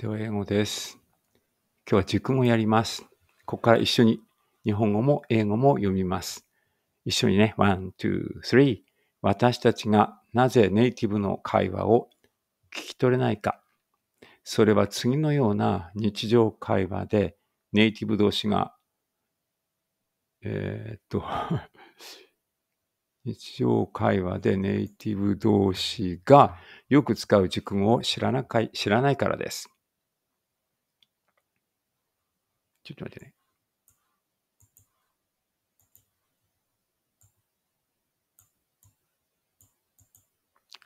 では英語です。今日は軸語やります。ここから一緒に日本語も英語も読みます。一緒にね、1、2、3。私たちがなぜネイティブの会話を聞き取れないか。それは次のような日常会話でネイティブ同士が、えー、っと 日常会話でネイティブ同士がよく使う熟語を知らないからです。ちょっと待ってね。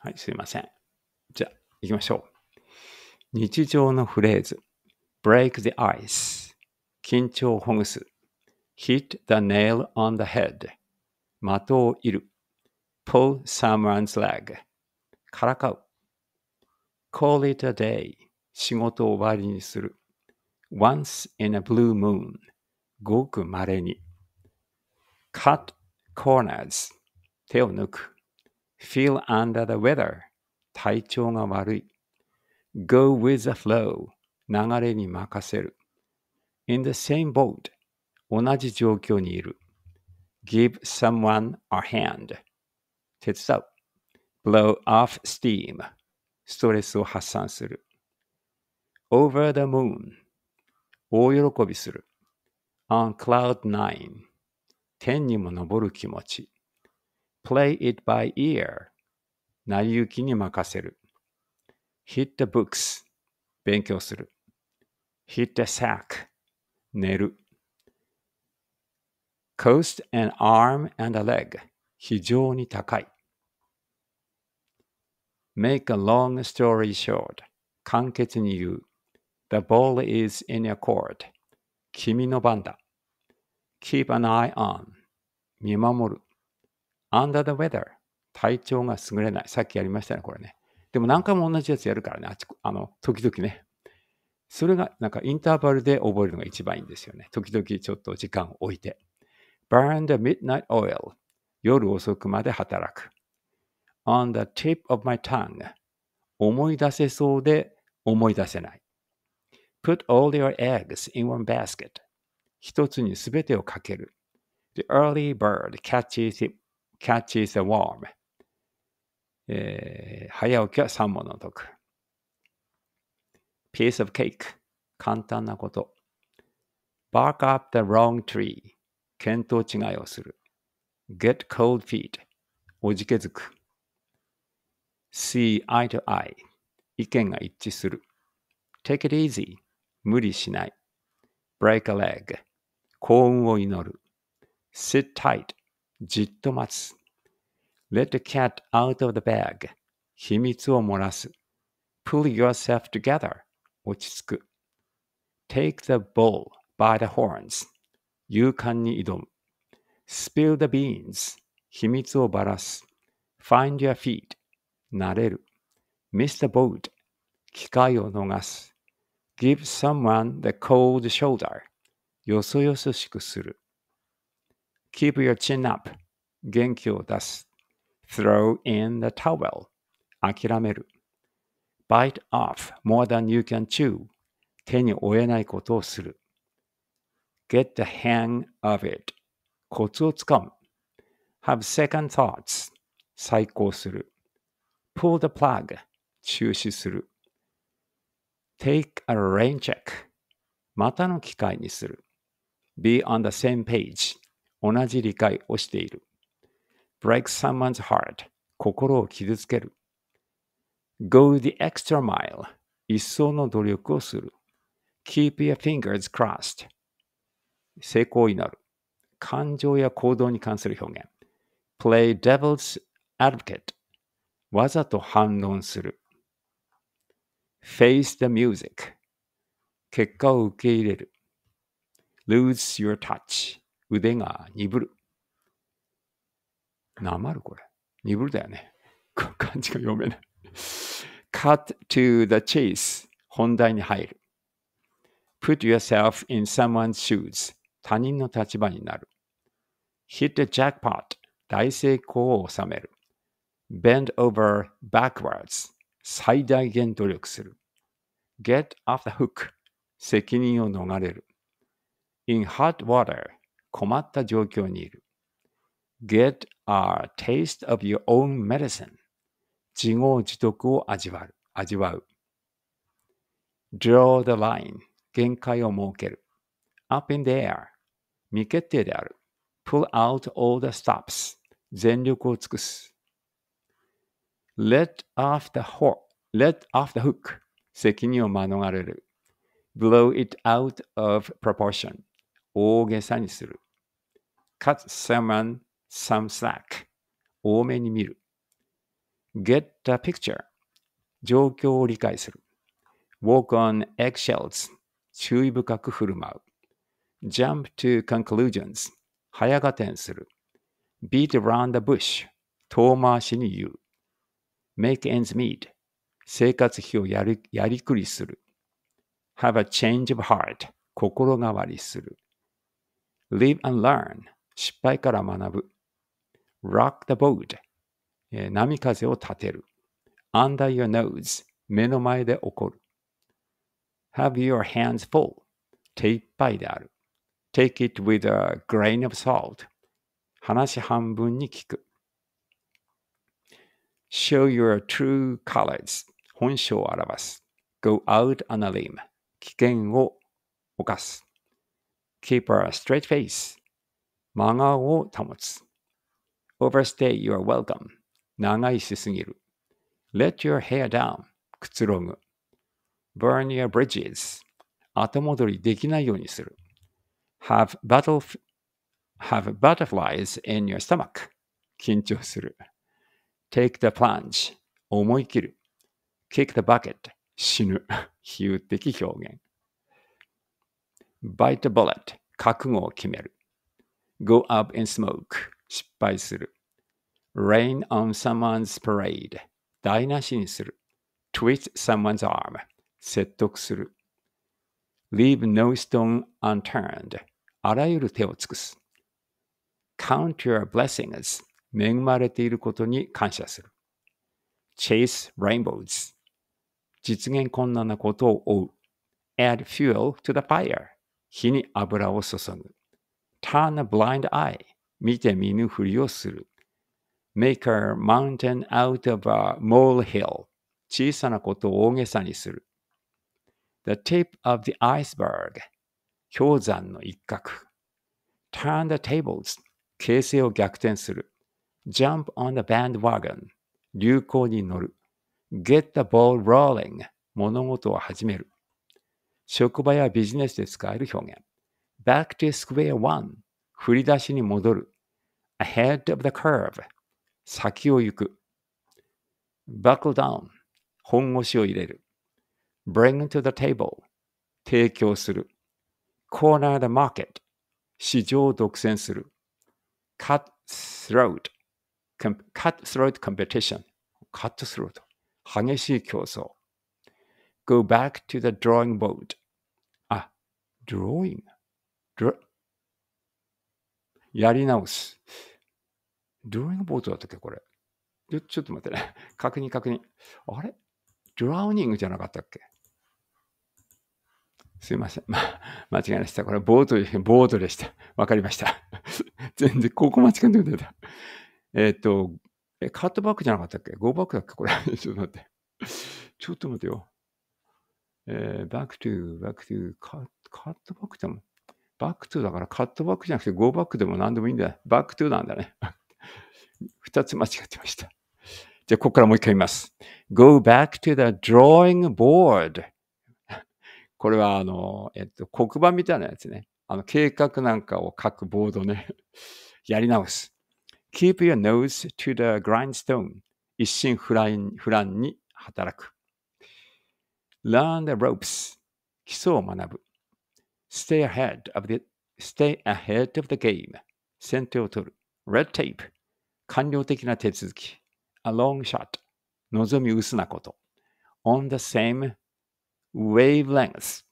はい、すいません。じゃあ、行きましょう。日常のフレーズ。break the ice 緊張をほぐす hit the nail on the head 的を射る pull someone's leg からかう call it a day 仕事を終わりにする once in a blue moon, Cut corners, 手を抜く. Feel under the weather, 体調が悪い. Go with the flow, 流れに任せる. In the same boat, 同じ状況にいる. Give someone a hand, Blow off steam, ストレスを発散する. Over the moon, 大喜びする。on cloud nine 天にも昇る気持ち。play it by ear 成り行きに任せる。hit the books 勉強する。hit the sack 寝る。coast an arm and a leg 非常に高い。make a long story short 簡潔に言う。The ball is in your court. 君の番だ。Keep an eye on. 見守る。Under the weather. 体調が優れない。さっきやりましたね、これね。でも何回も同じやつやるからね、あちあの時々ね。それがなんかインターバルで覚えるのが一番いいんですよね。時々ちょっと時間を置いて。Burn the midnight oil. 夜遅くまで働く。On the tip of my tongue. 思い出せそうで思い出せない。Put all your eggs in one basket. 一つにすべてをかける。The early bird catches, it, catches the worm. えー、早起きは三問の得。Piece of cake. 簡単なこと。Bark up the wrong tree. 見当違いをする。Get cold feet. おじけづく。See eye to eye. 意見が一致する。Take it easy. 無理しない。break a leg 幸運を祈る。sit tight じっと待つ。let the cat out of the bag 秘密を漏らす。pull yourself together 落ち着く。take the bull by the horns 勇敢に挑む。spill the beans 秘密をばらす。find your feet 慣れる。miss the boat 機会を逃す。give someone the cold shoulder. よそよそしくする。keep your chin up. 元気を出す。throw in the towel. 諦める。bite off more than you can chew. 手に負えないことをする。get the hang of it. コツをつかむ。have second thoughts. 再考する。pull the plug. 中止する。take a rain check またの機会にする be on the same page 同じ理解をしている break someone's heart 心を傷つける go the extra mile 一層の努力をする keep your fingers crossed 成功になる感情や行動に関する表現 play devil's advocate わざと反論する Face the music. 結果を受け入れる。Lose your touch. 腕が鈍る。なまるこれ。鈍るだよね。漢字が読めない。Cut to the chase. 本題に入る。Put yourself in someone's shoes. 他人の立場になる。Hit the jackpot. 大成功を収める。Bend over backwards. 最大限努力する。get off the hook 責任を逃れる。in hot water 困った状況にいる。get a taste of your own medicine 自業自得を味わう。味わう draw the line 限界を設ける。up in the air 未決定である。pull out all the stops 全力を尽くす。let off the hook, let off the hook 責任を免れる blow it out of proportion 大げさにする cut someone some slack 多めに見る get a picture 状況を理解する walk on eggshells 注意深く振る舞う jump to conclusions 早て点する beat around the bush 遠回しに言う make ends meet 生活費をやりやりくりする have a change of heart 心変わりする live and learn 失敗から学ぶ rock the boat 波風を立てる under your nose 目の前で起こる have your hands full 手いっぱいである take it with a grain of salt 話半分に聞く show your true colors 本性を表す go out on a limb 危険を犯す keep a straight face マガを保つ overstay your welcome 長いしすぎる let your hair down くつろぐ burn your bridges 後戻りできないようにする h a v e have butterflies in your stomach 緊張する take the plunge 思い切る kick the bucket 死ぬ比喩的表現 bite the bullet 覚悟を決める go up in smoke 失敗する rain on someone's parade 台無しにする twist someone's arm 説得する leave no stone unturned あらゆる手を尽くす count your blessings 恵まれていることに感謝する。Chase rainbows 実現困難なことを追う。Add fuel to the fire 火に油を注ぐ。Turn a blind eye 見て見ぬふりをする。Make a mountain out of a molehill 小さなことを大げさにする。The tip of the iceberg 氷山の一角。Turn the tables 形勢を逆転する。jump on the bandwagon 流行に乗る get the ball rolling 物事を始める職場やビジネスで使える表現 back to square one 振り出しに戻る ahead of the curve 先を行く buckle down 本腰を入れる bring to the table 提供する corner the market 市場を独占する cut throat cutthroat competition c u カットスロート激しい競争 go back to the drawing board あ drawing Dra やり直す drawing board だったっけこれちょっと待ってね 確認確認あれ drowning じゃなかったっけすいません。ま、間違えました。これ、ボート、ボートでした。わかりました。全然、ここ間違ってた。えっ、ー、と、え、カットバックじゃなかったっけ ?Go バックだっけこれ。ちょっと待って。ちょっと待ってよ。えー、back to, back to, カカットバックでも、バック to だからカットバックじゃなくて Go バックでも何でもいいんだ。バック to なんだね。二つ間違ってました。じゃあ、ここからもう一回言います。Go back to the drawing board. これは、あの、えっと、黒板みたいなやつね。あの、計画なんかを書くボードね。やり直す。keep your nose to the grindstone 一心不乱不乱に働く learn the ropes 基礎を学ぶ stay ahead of the stay ahead of the game 先手を取る red tape 官僚的な手続き a long shot 望み薄なこと on the same w a v e l e n g t h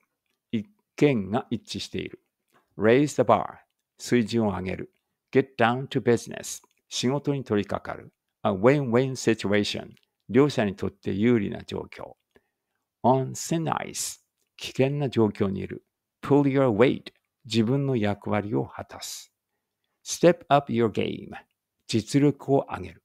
一見が一致している raise the bar 水準を上げる get down to business 仕事に取り掛かる。A win-win situation。両者にとって有利な状況。On thin ice。危険な状況にいる。Pull your weight。自分の役割を果たす。Step up your game。実力を上げる。